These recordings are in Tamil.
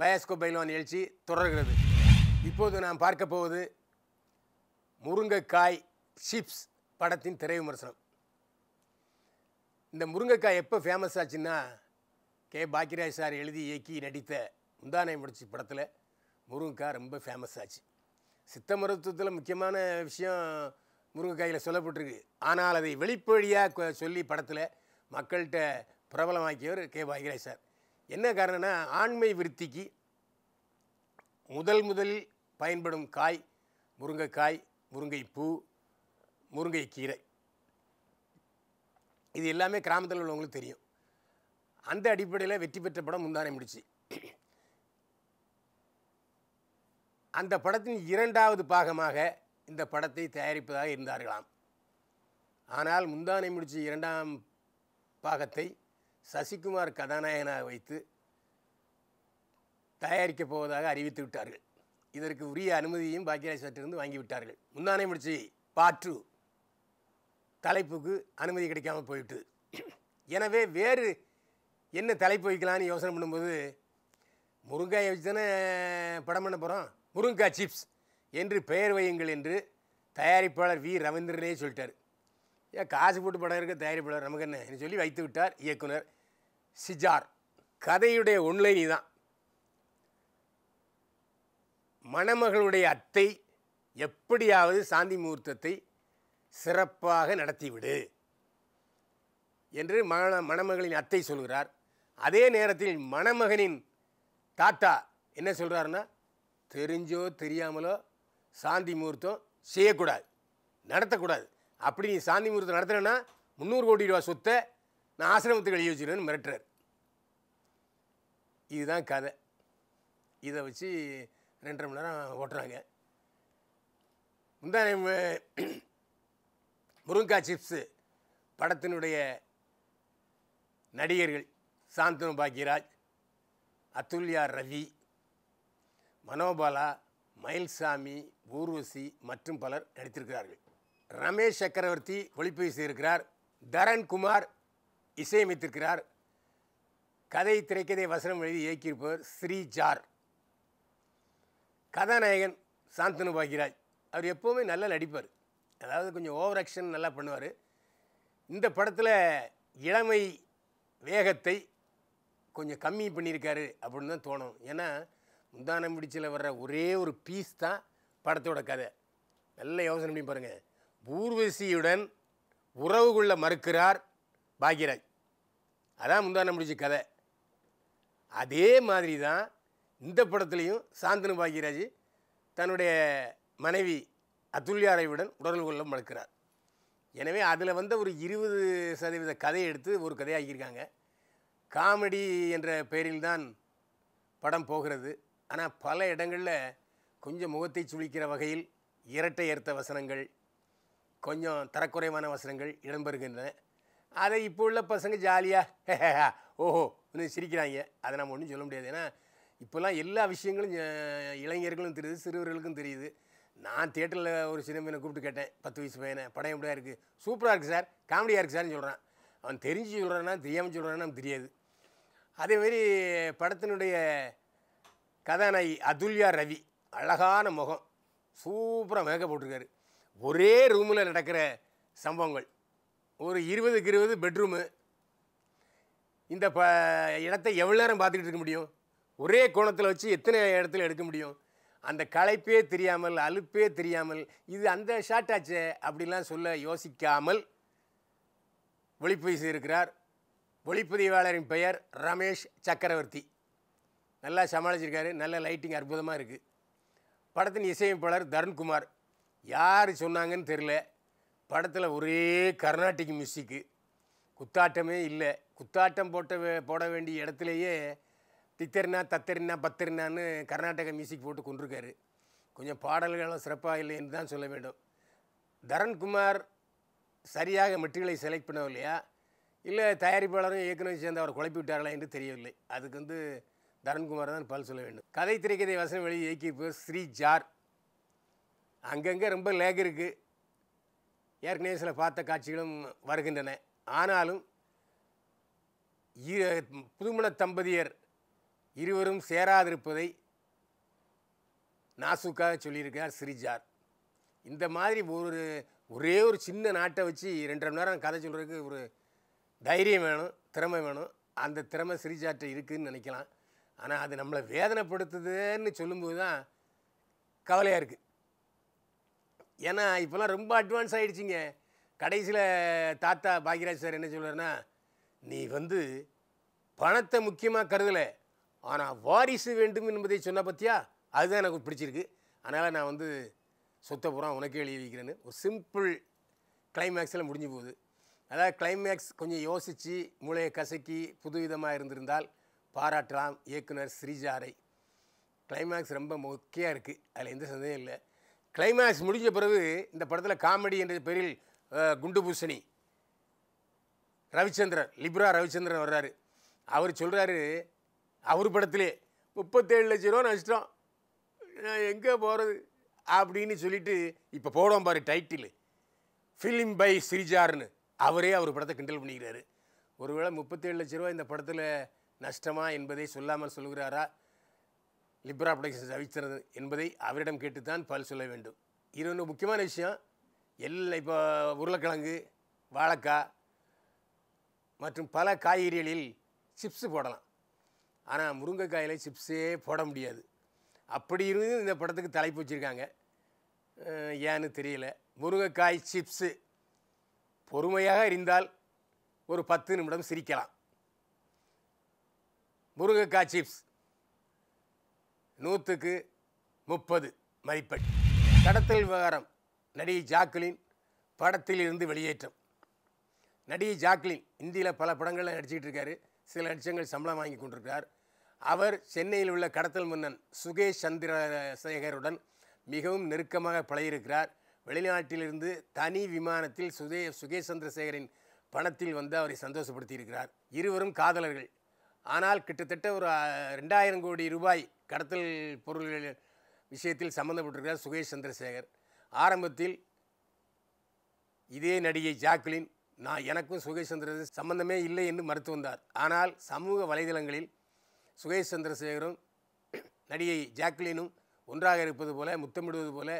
பயாஸ்கோ பைலவான் நிகழ்ச்சி தொடர்கிறது இப்போது நாம் பார்க்க போவது முருங்கைக்காய் ஷிப்ஸ் படத்தின் திரை விமர்சனம் இந்த முருங்கைக்காய் எப்போ ஃபேமஸ் ஆச்சுன்னா கே பாக்கியராஜ் சார் எழுதி இயக்கி நடித்த முந்தானை முடிச்சு படத்தில் முருங்கைக்காய் ரொம்ப ஃபேமஸ் ஆச்சு சித்த மருத்துவத்தில் முக்கியமான விஷயம் முருங்கைக்காயில் சொல்லப்பட்டிருக்கு ஆனால் அதை வெளிப்படியாக சொல்லி படத்தில் மக்கள்கிட்ட பிரபலமாக்கியவர் கே பாக்கியராஜ் சார் என்ன காரணம்னா ஆண்மை விருத்திக்கு முதல் முதல் பயன்படும் காய் முருங்கைக்காய் முருங்கை பூ முருங்கை கீரை இது எல்லாமே கிராமத்தில் உள்ளவங்களுக்கு தெரியும் அந்த அடிப்படையில் வெற்றி பெற்ற படம் முந்தானை முடிச்சு அந்த படத்தின் இரண்டாவது பாகமாக இந்த படத்தை தயாரிப்பதாக இருந்தார்களாம் ஆனால் முந்தானை முடிச்சு இரண்டாம் பாகத்தை சசிகுமார் கதாநாயகனாக வைத்து தயாரிக்கப் போவதாக அறிவித்து விட்டார்கள் இதற்கு உரிய அனுமதியும் பாக்கியராஜ் சட்டிலிருந்து வாங்கிவிட்டார்கள் முந்தானை முடிச்சு பாற்று தலைப்புக்கு அனுமதி கிடைக்காமல் போயிட்டு எனவே வேறு என்ன தலைப்பு வைக்கலான்னு யோசனை பண்ணும்போது முருங்காயை வச்சு தானே படம் பண்ண போகிறோம் முருங்காய் சிப்ஸ் என்று பெயர் வையுங்கள் என்று தயாரிப்பாளர் வி ரவீந்திரனே சொல்லிட்டார் ஏன் காசு போட்டு படம் இருக்க தயாரிப்பாளர் நமக்கு என்ன சொல்லி வைத்து விட்டார் இயக்குனர் சிஜார் கதையுடைய ஒன்லைனி தான் மணமகளுடைய அத்தை எப்படியாவது சாந்தி முகூர்த்தத்தை சிறப்பாக நடத்திவிடு என்று மண மணமகளின் அத்தை சொல்கிறார் அதே நேரத்தில் மணமகனின் தாத்தா என்ன சொல்கிறாருன்னா தெரிஞ்சோ தெரியாமலோ சாந்தி முகூர்த்தம் செய்யக்கூடாது நடத்தக்கூடாது அப்படி நீ சாந்தி முகூர்த்தம் நடத்தினா முந்நூறு கோடி ரூபா சொத்தை நான் ஆசிரமத்துக்கு எழுதி வச்சுருவேன்னு மிரட்டுறார் இதுதான் கதை இதை வச்சு ரெண்டரை மணி நேரம் ஓட்டுறாங்க முந்தா முருங்கா சிப்ஸு படத்தினுடைய நடிகர்கள் சாந்தனு பாக்யராஜ் அத்துல்யா ரவி மனோபாலா மயில்சாமி ஊர்வசி மற்றும் பலர் நடித்திருக்கிறார்கள் ரமேஷ் சக்கரவர்த்தி ஒளிப்பதிவு செய்திருக்கிறார் தரண்குமார் இசையமைத்திருக்கிறார் கதை திரைக்கதை வசனம் எழுதி இயக்கியிருப்பவர் ஸ்ரீ ஜார் கதாநாயகன் சாந்தனு பாகிராஜ் அவர் எப்போவுமே நல்லா நடிப்பார் அதாவது கொஞ்சம் ஓவர் ஆக்ஷன் நல்லா பண்ணுவார் இந்த படத்தில் இளமை வேகத்தை கொஞ்சம் கம்மி பண்ணியிருக்காரு அப்படின்னு தான் தோணும் ஏன்னா முந்தானம் பிடிச்சில் வர்ற ஒரே ஒரு பீஸ் தான் படத்தோட கதை நல்ல யோசனை பண்ணி பாருங்கள் ஊர்வசியுடன் உறவு கொள்ள மறுக்கிறார் பாக்கியராஜ் அதான் முந்தான முடிஞ்ச கதை அதே மாதிரி தான் இந்த படத்துலேயும் சாந்தனு பாக்கியராஜ் தன்னுடைய மனைவி அத்துல்யாரைவுடன் உடல் கொள்ள மறுக்கிறார் எனவே அதில் வந்த ஒரு இருபது சதவீத கதையை எடுத்து ஒரு கதையாக்கியிருக்காங்க காமெடி என்ற பெயரில் தான் படம் போகிறது ஆனால் பல இடங்களில் கொஞ்சம் முகத்தை சுழிக்கிற வகையில் இரட்டை ஏற்ற வசனங்கள் கொஞ்சம் தரக்குறைவான வசனங்கள் இடம்பெறுகின்றன அதை இப்போ உள்ள பசங்க ஜாலியாக ஓஹோ இன்னும் சிரிக்கிறாங்க அதை நம்ம ஒன்றும் சொல்ல முடியாது ஏன்னா இப்போல்லாம் எல்லா விஷயங்களும் இளைஞர்களும் தெரியுது சிறுவர்களுக்கும் தெரியுது நான் தேட்டரில் ஒரு சின்ன பையனை கூப்பிட்டு கேட்டேன் பத்து வயசு பையனை படம் எப்படியா இருக்குது சூப்பராக இருக்குது சார் காமெடியாக இருக்குது சார்னு சொல்கிறான் அவன் தெரிஞ்சு சொல்கிறான்னா தெரியாமல் சொல்கிறான்னா நமக்கு தெரியாது அதேமாரி படத்தினுடைய கதாநாயகி அதுல்யா ரவி அழகான முகம் சூப்பராக மேக்கப் போட்டிருக்காரு ஒரே ரூமில் நடக்கிற சம்பவங்கள் ஒரு இருபதுக்கு இருபது பெட்ரூமு இந்த ப இடத்த எவ்வளோ நேரம் பார்த்துக்கிட்டு இருக்க முடியும் ஒரே கோணத்தில் வச்சு எத்தனை இடத்துல எடுக்க முடியும் அந்த களைப்பே தெரியாமல் அலுப்பே தெரியாமல் இது அந்த ஷார்ட் ஆச்சே அப்படிலாம் சொல்ல யோசிக்காமல் ஒளிப்பதிவு செய்திருக்கிறார் ஒளிப்பதிவாளரின் பெயர் ரமேஷ் சக்கரவர்த்தி நல்லா சமாளிச்சிருக்காரு நல்ல லைட்டிங் அற்புதமாக இருக்குது படத்தின் இசையமைப்பாளர் தருண்குமார் யார் சொன்னாங்கன்னு தெரில படத்தில் ஒரே கர்நாட்டிக் மியூசிக்கு குத்தாட்டமே இல்லை குத்தாட்டம் போட்ட போட வேண்டிய இடத்துலையே தித்தர்னா தத்தரினா பத்தரினான்னு கர்நாடக மியூசிக் போட்டு கொண்டிருக்காரு கொஞ்சம் பாடல்களும் சிறப்பாக இல்லை என்று தான் சொல்ல வேண்டும் தரண்குமார் சரியாக மெட்டிகளை செலக்ட் பண்ணவும் இல்லையா இல்லை தயாரிப்பாளரும் இயக்குநரும் சேர்ந்து அவர் குழப்பி விட்டார்களா என்று தெரியவில்லை அதுக்கு வந்து தரண்குமார் தான் பல் சொல்ல வேண்டும் கதை திரைக்கதை வசனம் வெளியே இயக்கியிருப்பவர் ஸ்ரீ ஜார் அங்கங்கே ரொம்ப லேக் இருக்குது ஏற்கனவே சில பார்த்த காட்சிகளும் வருகின்றன ஆனாலும் புதுமண தம்பதியர் இருவரும் சேராதிருப்பதை நாசுக்காக சொல்லியிருக்கார் சிரிஜார் இந்த மாதிரி ஒரு ஒரே ஒரு சின்ன நாட்டை வச்சு ரெண்டு மணி நேரம் கதை சொல்கிறதுக்கு ஒரு தைரியம் வேணும் திறமை வேணும் அந்த திறமை சிரிஜாட்டை இருக்குதுன்னு நினைக்கலாம் ஆனால் அது நம்மளை வேதனைப்படுத்துதுன்னு சொல்லும்போது தான் கவலையாக இருக்குது ஏன்னா இப்போல்லாம் ரொம்ப அட்வான்ஸ் ஆகிடுச்சிங்க கடைசியில் தாத்தா பாக்யராஜ் சார் என்ன சொல்கிறாருன்னா நீ வந்து பணத்தை முக்கியமாக கருதலை ஆனால் வாரிசு வேண்டும் என்பதை சொன்ன பற்றியா அதுதான் எனக்கு பிடிச்சிருக்கு அதனால் நான் வந்து சொத்த பூரா உனக்கே எழுதி வைக்கிறேன்னு ஒரு சிம்பிள் கிளைமேக்ஸில் முடிஞ்சு போகுது அதாவது கிளைமேக்ஸ் கொஞ்சம் யோசித்து மூளையை கசக்கி புதுவிதமாக இருந்திருந்தால் பாராட்டலாம் இயக்குனர் ஸ்ரீஜாரை கிளைமேக்ஸ் ரொம்ப முக்கியம் இருக்குது அதில் எந்த சந்தேகம் இல்லை கிளைமேக்ஸ் முடிஞ்ச பிறகு இந்த படத்தில் காமெடி என்ற பேரில் குண்டுபூசணி ரவிச்சந்திரன் லிப்ரா ரவிச்சந்திரன் வர்றாரு அவர் சொல்கிறாரு அவர் படத்திலே முப்பத்தேழு லட்ச ரூபா நஷ்டம் எங்கே போகிறது அப்படின்னு சொல்லிட்டு இப்போ போடுவோம் பாரு டைட்டில் ஃபிலிம் பை ஸ்ரீஜார்னு அவரே அவர் படத்தை கிண்டல் பண்ணிக்கிறாரு ஒருவேளை முப்பத்தேழு லட்ச ரூபா இந்த படத்தில் நஷ்டமா என்பதை சொல்லாமல் சொல்கிறாரா லிப்ராப்டைசஸ் அவிக்கிறது என்பதை அவரிடம் கேட்டுத்தான் பல் சொல்ல வேண்டும் இன்னொன்று முக்கியமான விஷயம் எல்லா இப்போ உருளைக்கிழங்கு வாழைக்காய் மற்றும் பல காய்கறிகளில் சிப்ஸு போடலாம் ஆனால் முருங்கைக்காயில் சிப்ஸே போட முடியாது அப்படி இருந்து இந்த படத்துக்கு தலைப்பு வச்சுருக்காங்க ஏன்னு தெரியல முருங்கைக்காய் சிப்ஸு பொறுமையாக இருந்தால் ஒரு பத்து நிமிடம் சிரிக்கலாம் முருங்கைக்காய் சிப்ஸ் நூற்றுக்கு முப்பது மதிப்பெண் கடத்தல் விவகாரம் நடிகை ஜாக்லின் படத்திலிருந்து வெளியேற்றம் நடிகை ஜாக்லின் இந்தியில் பல படங்களில் நடிச்சிக்கிட்டு இருக்காரு சில லட்சங்கள் சம்பளம் வாங்கி கொண்டிருக்கிறார் அவர் சென்னையில் உள்ள கடத்தல் மன்னன் சுகேஷ் சந்திரசேகருடன் மிகவும் நெருக்கமாக பழகியிருக்கிறார் வெளிநாட்டிலிருந்து தனி விமானத்தில் சுதே சுகேஷ் சந்திரசேகரின் பணத்தில் வந்து அவரை சந்தோஷப்படுத்தியிருக்கிறார் இருவரும் காதலர்கள் ஆனால் கிட்டத்தட்ட ஒரு ரெண்டாயிரம் கோடி ரூபாய் கடத்தல் பொருள்கள் விஷயத்தில் சம்மந்தப்பட்டிருக்கிறார் சுகேஷ் சந்திரசேகர் ஆரம்பத்தில் இதே நடிகை ஜாக்லின் நான் எனக்கும் சுகேஷ் சந்திர சம்பந்தமே இல்லை என்று மறுத்து வந்தார் ஆனால் சமூக வலைதளங்களில் சுகேஷ் சந்திரசேகரும் நடிகை ஜாக்லினும் ஒன்றாக இருப்பது போல முத்தமிடுவது போல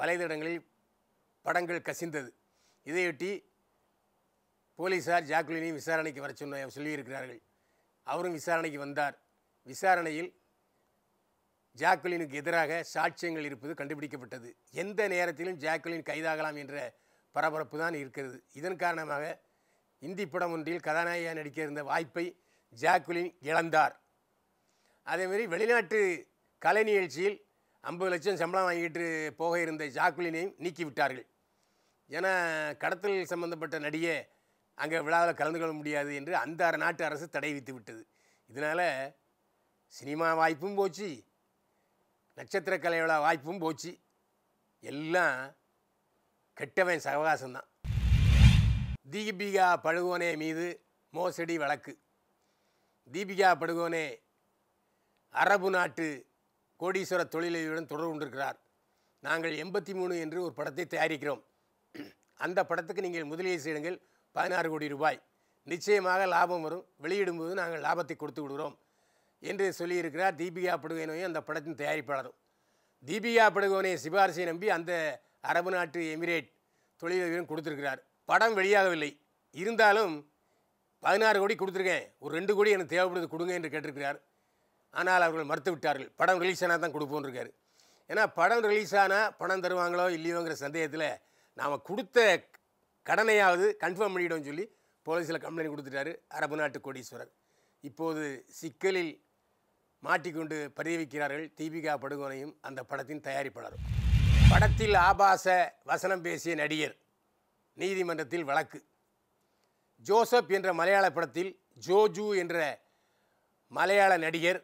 வலைதளங்களில் படங்கள் கசிந்தது இதையொட்டி போலீஸார் ஜாக்லினையும் விசாரணைக்கு வர சொன்ன சொல்லியிருக்கிறார்கள் அவரும் விசாரணைக்கு வந்தார் விசாரணையில் ஜாக்குலினுக்கு எதிராக சாட்சியங்கள் இருப்பது கண்டுபிடிக்கப்பட்டது எந்த நேரத்திலும் ஜாக்குலின் கைதாகலாம் என்ற பரபரப்பு தான் இருக்கிறது இதன் காரணமாக இந்தி படம் ஒன்றில் கதாநாயகியாக நடிக்க இருந்த வாய்ப்பை ஜாக்குலின் இழந்தார் அதேமாரி வெளிநாட்டு கலை நிகழ்ச்சியில் ஐம்பது லட்சம் சம்பளம் வாங்கிட்டு போக இருந்த ஜாக்குலினையும் நீக்கிவிட்டார்கள் ஏன்னா கடத்தல் சம்பந்தப்பட்ட நடிகை அங்கே விழாவில் கலந்து கொள்ள முடியாது என்று அந்த நாட்டு அரசு தடை விட்டது இதனால் சினிமா வாய்ப்பும் போச்சு நட்சத்திர கலையோட வாய்ப்பும் போச்சு எல்லாம் கெட்டவன் சகவாசம்தான் தீபிகா படுகோனே மீது மோசடி வழக்கு தீபிகா படுகோனே அரபு நாட்டு கோடீஸ்வர தொழிலையுடன் தொடர்பு கொண்டிருக்கிறார் நாங்கள் எண்பத்தி மூணு என்று ஒரு படத்தை தயாரிக்கிறோம் அந்த படத்துக்கு நீங்கள் முதலீடு செய்யுங்கள் பதினாறு கோடி ரூபாய் நிச்சயமாக லாபம் வரும் வெளியிடும்போது நாங்கள் லாபத்தை கொடுத்து விடுகிறோம் என்று சொல்லியிருக்கிறார் தீபிகா படுகோனையும் அந்த படத்தின் தயாரிப்பாளரும் தீபிகா படுகோனை சிபாரிசை நம்பி அந்த அரபு நாட்டு எமிரேட் தொழிலதிபரும் கொடுத்துருக்கிறார் படம் வெளியாகவில்லை இருந்தாலும் பதினாறு கோடி கொடுத்துருக்கேன் ஒரு ரெண்டு கோடி எனக்கு தேவைப்படுது கொடுங்க என்று கேட்டிருக்கிறார் ஆனால் அவர்கள் மறுத்து விட்டார்கள் படம் ரிலீஸ் ஆனால் தான் கொடுப்போன்னு இருக்கார் ஏன்னா படம் ரிலீஸ் ஆனால் பணம் தருவாங்களோ இல்லையோங்கிற சந்தேகத்தில் நாம் கொடுத்த கடனையாவது கன்ஃபார்ம் பண்ணிவிடும் சொல்லி போலீஸில் கம்ப்ளைண்ட் கொடுத்துட்டாரு அரபு நாட்டு கோடீஸ்வரர் இப்போது சிக்கலில் மாட்டிக்கொண்டு பரிவிக்கிறார்கள் தீபிகா படுகோனையும் அந்த படத்தின் தயாரிப்பாளரும் படத்தில் ஆபாச வசனம் பேசிய நடிகர் நீதிமன்றத்தில் வழக்கு ஜோசப் என்ற மலையாள படத்தில் ஜோஜு என்ற மலையாள நடிகர்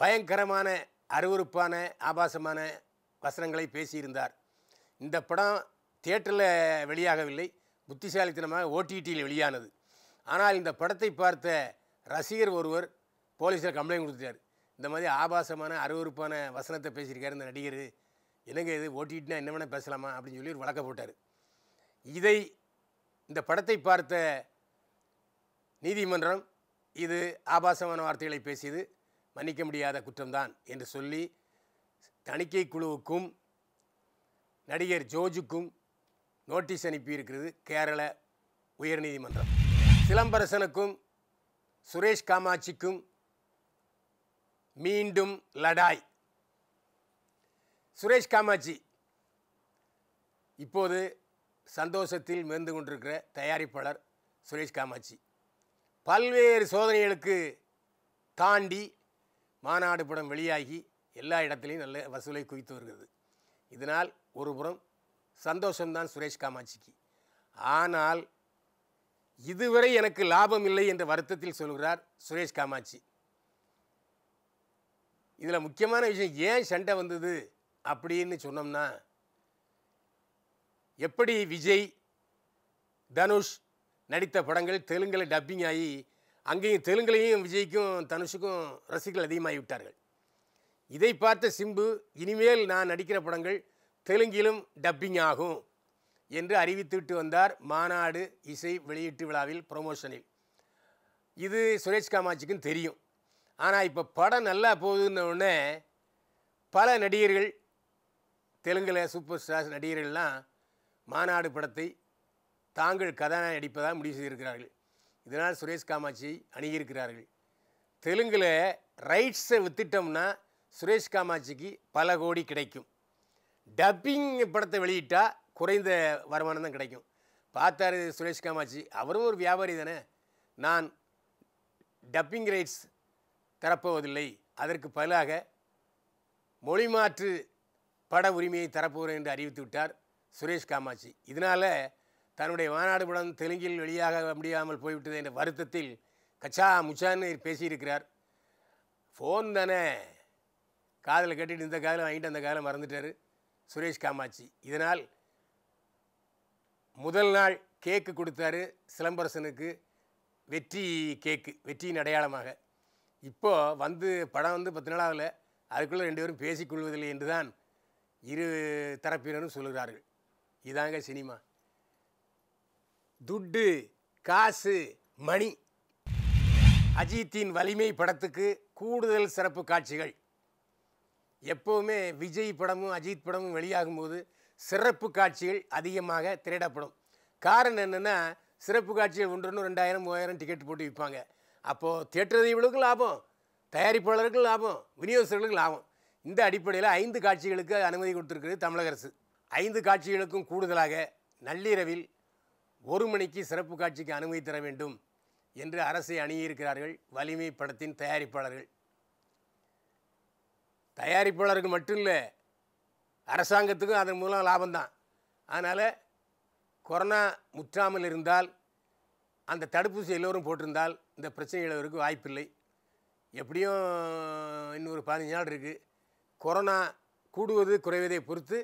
பயங்கரமான அருவறுப்பான ஆபாசமான வசனங்களை பேசியிருந்தார் இந்த படம் தியேட்டரில் வெளியாகவில்லை புத்திசாலித்தனமாக ஓடிடியில் வெளியானது ஆனால் இந்த படத்தை பார்த்த ரசிகர் ஒருவர் போலீஸில் கம்ப்ளைண்ட் கொடுத்துட்டார் இந்த மாதிரி ஆபாசமான அருவறுப்பான வசனத்தை பேசியிருக்காரு இந்த நடிகர் என்னங்க இது ஓட்டிட்டுனா என்ன வேணால் பேசலாமா அப்படின்னு சொல்லி ஒரு வழக்க போட்டார் இதை இந்த படத்தை பார்த்த நீதிமன்றம் இது ஆபாசமான வார்த்தைகளை பேசியது மன்னிக்க முடியாத குற்றம்தான் என்று சொல்லி தணிக்கை குழுவுக்கும் நடிகர் ஜோஜுக்கும் நோட்டீஸ் அனுப்பியிருக்கிறது கேரள உயர்நீதிமன்றம் சிலம்பரசனுக்கும் சுரேஷ் காமாட்சிக்கும் மீண்டும் லடாய் சுரேஷ் காமாட்சி இப்போது சந்தோஷத்தில் மேந்து கொண்டிருக்கிற தயாரிப்பாளர் சுரேஷ் காமாட்சி பல்வேறு சோதனைகளுக்கு தாண்டி மாநாடு படம் வெளியாகி எல்லா இடத்துலையும் நல்ல வசூலை குவித்து வருகிறது இதனால் ஒரு புறம் சந்தோஷம்தான் சுரேஷ் காமாட்சிக்கு ஆனால் இதுவரை எனக்கு லாபம் இல்லை என்ற வருத்தத்தில் சொல்கிறார் சுரேஷ் காமாட்சி இதில் முக்கியமான விஷயம் ஏன் சண்டை வந்தது அப்படின்னு சொன்னோம்னா எப்படி விஜய் தனுஷ் நடித்த படங்கள் தெலுங்கில் டப்பிங் ஆகி அங்கேயும் தெலுங்குலேயும் விஜய்க்கும் தனுஷுக்கும் ரசிகர்கள் அதிகமாகி விட்டார்கள் இதை பார்த்த சிம்பு இனிமேல் நான் நடிக்கிற படங்கள் தெலுங்கிலும் டப்பிங் ஆகும் என்று அறிவித்துவிட்டு வந்தார் மாநாடு இசை வெளியீட்டு விழாவில் ப்ரொமோஷனில் இது சுரேஷ் காமாட்சிக்கும் தெரியும் ஆனால் இப்போ படம் நல்லா போகுதுன்னொடனே பல நடிகர்கள் தெலுங்கில் சூப்பர் ஸ்டார் நடிகர்கள்லாம் மாநாடு படத்தை தாங்கள் கதாநாயகம் நடிப்பதாக முடிவு செய்திருக்கிறார்கள் இதனால் சுரேஷ் காமாட்சியை அணுகியிருக்கிறார்கள் தெலுங்கில் ரைட்ஸை வித்துட்டோம்னா சுரேஷ் காமாட்சிக்கு பல கோடி கிடைக்கும் டப்பிங் படத்தை வெளியிட்டால் குறைந்த வருமானம் தான் கிடைக்கும் பார்த்தாரு சுரேஷ் காமாட்சி அவரும் ஒரு வியாபாரி தானே நான் டப்பிங் ரைட்ஸ் தரப்போவதில்லை அதற்கு பதிலாக மொழி மாற்று பட உரிமையை தரப்போகிறேன் என்று அறிவித்து விட்டார் சுரேஷ் காமாட்சி இதனால் தன்னுடைய மாநாடு படம் தெலுங்கில் வெளியாக முடியாமல் போய்விட்டது என்ற வருத்தத்தில் கச்சா முச்சான்னு பேசியிருக்கிறார் ஃபோன் தானே காதில் கட்டிட்டு இந்த காதில் வாங்கிட்டு அந்த காதில் மறந்துட்டார் சுரேஷ் காமாட்சி இதனால் முதல் நாள் கேக்கு கொடுத்தாரு சிலம்பரசனுக்கு வெற்றி கேக்கு வெற்றியின் அடையாளமாக இப்போது வந்து படம் வந்து பத்து நாள் ஆகலை அதுக்குள்ளே ரெண்டு பேரும் பேசிக்கொள்வதில்லை என்று தான் இரு தரப்பினரும் சொல்கிறார்கள் இதாங்க சினிமா துட்டு காசு மணி அஜித்தின் வலிமை படத்துக்கு கூடுதல் சிறப்பு காட்சிகள் எப்போவுமே விஜய் படமும் அஜித் படமும் வெளியாகும்போது சிறப்பு காட்சிகள் அதிகமாக திரையிடப்படும் காரணம் என்னென்னா சிறப்பு காட்சிகள் ஒன்றுன்னு ரெண்டாயிரம் மூவாயிரம் டிக்கெட் போட்டு விற்பாங்க அப்போது தியேட்டர் தீவிகளுக்கும் லாபம் தயாரிப்பாளருக்கும் லாபம் விநியோகஸ்தர்களுக்கும் லாபம் இந்த அடிப்படையில் ஐந்து காட்சிகளுக்கு அனுமதி கொடுத்துருக்குது தமிழக அரசு ஐந்து காட்சிகளுக்கும் கூடுதலாக நள்ளிரவில் ஒரு மணிக்கு சிறப்பு காட்சிக்கு அனுமதி தர வேண்டும் என்று அரசை அணுகியிருக்கிறார்கள் வலிமை படத்தின் தயாரிப்பாளர்கள் தயாரிப்பாளர்கள் மட்டும் இல்லை அரசாங்கத்துக்கும் அதன் மூலம் லாபம்தான் அதனால் கொரோனா முற்றாமல் இருந்தால் அந்த தடுப்பூசி எல்லோரும் போட்டிருந்தால் இந்த பிரச்சனை அவருக்கு வாய்ப்பில்லை எப்படியும் இன்னொரு பதினஞ்சு நாள் இருக்குது கொரோனா கூடுவது குறைவதை பொறுத்து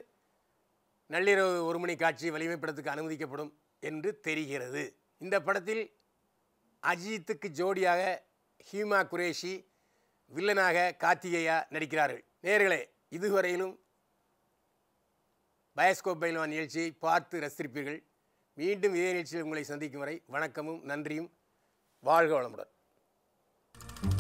நள்ளிரவு ஒரு மணி காட்சி வலிமைப்படத்துக்கு அனுமதிக்கப்படும் என்று தெரிகிறது இந்த படத்தில் அஜித்துக்கு ஜோடியாக ஹீமா குரேஷி வில்லனாக கார்த்திகேயா நடிக்கிறார்கள் நேர்களே இதுவரையிலும் பயஸ்கோப் பயில்வான் நிகழ்ச்சியை பார்த்து ரசித்திருப்பீர்கள் மீண்டும் இதே நிகழ்ச்சியில் உங்களை சந்திக்கும் வரை வணக்கமும் நன்றியும் வாழ்க வளமுடன்